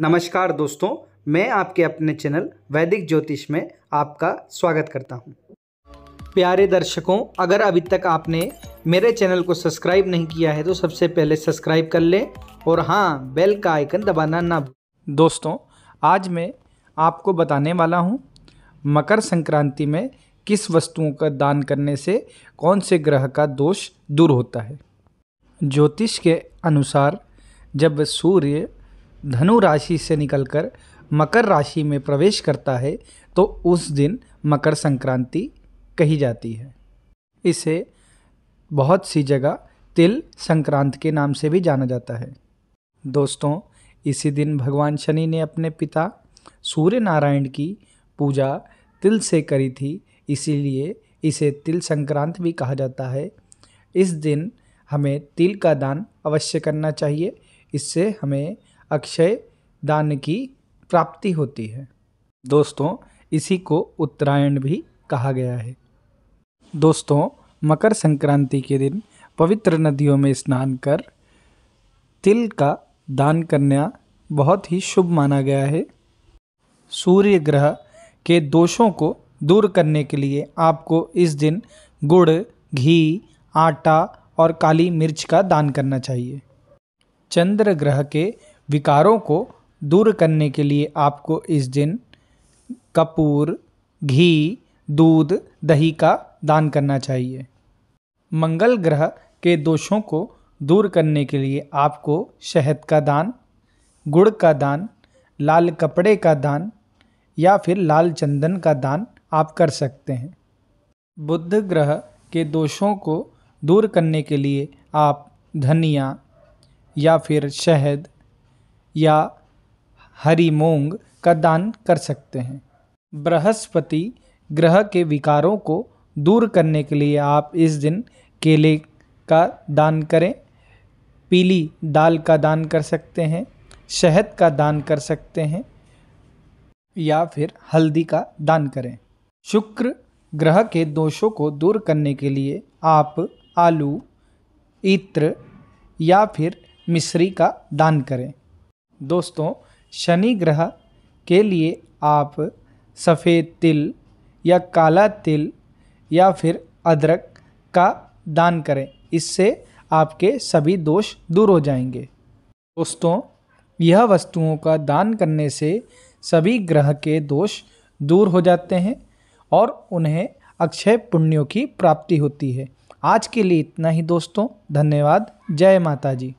नमस्कार दोस्तों मैं आपके अपने चैनल वैदिक ज्योतिष में आपका स्वागत करता हूं। प्यारे दर्शकों अगर अभी तक आपने मेरे चैनल को सब्सक्राइब नहीं किया है तो सबसे पहले सब्सक्राइब कर लें और हाँ बेल का आइकन दबाना ना दोस्तों आज मैं आपको बताने वाला हूँ मकर संक्रांति में किस वस्तुओं का दान करने से कौन से ग्रह का दोष दूर होता है ज्योतिष के अनुसार जब सूर्य धनु राशि से निकलकर मकर राशि में प्रवेश करता है तो उस दिन मकर संक्रांति कही जाती है इसे बहुत सी जगह तिल संक्रांत के नाम से भी जाना जाता है दोस्तों इसी दिन भगवान शनि ने अपने पिता सूर्य नारायण की पूजा तिल से करी थी इसीलिए इसे तिल संक्रांत भी कहा जाता है इस दिन हमें तिल का दान अवश्य करना चाहिए इससे हमें अक्षय दान की प्राप्ति होती है दोस्तों इसी को उत्तरायण भी कहा गया है दोस्तों मकर संक्रांति के दिन पवित्र नदियों में स्नान कर तिल का दान करना बहुत ही शुभ माना गया है सूर्य ग्रह के दोषों को दूर करने के लिए आपको इस दिन गुड़ घी आटा और काली मिर्च का दान करना चाहिए चंद्र ग्रह के विकारों को दूर करने के लिए आपको इस दिन कपूर घी दूध दही का दान करना चाहिए मंगल ग्रह के दोषों को दूर करने के लिए आपको शहद का दान गुड़ का दान लाल कपड़े का दान या फिर लाल चंदन का दान आप कर सकते हैं बुध ग्रह के दोषों को दूर करने के लिए आप धनिया या फिर शहद या हरी मूंग का दान कर सकते हैं बृहस्पति ग्रह के विकारों को दूर करने के लिए आप इस दिन केले का दान करें पीली दाल का दान कर सकते हैं शहद का दान कर सकते हैं या फिर हल्दी का दान करें शुक्र ग्रह के दोषों को दूर करने के लिए आप आलू इत्र या फिर मिश्री का दान करें दोस्तों शनि ग्रह के लिए आप सफ़ेद तिल या काला तिल या फिर अदरक का दान करें इससे आपके सभी दोष दूर हो जाएंगे दोस्तों यह वस्तुओं का दान करने से सभी ग्रह के दोष दूर हो जाते हैं और उन्हें अक्षय पुण्यों की प्राप्ति होती है आज के लिए इतना ही दोस्तों धन्यवाद जय माता जी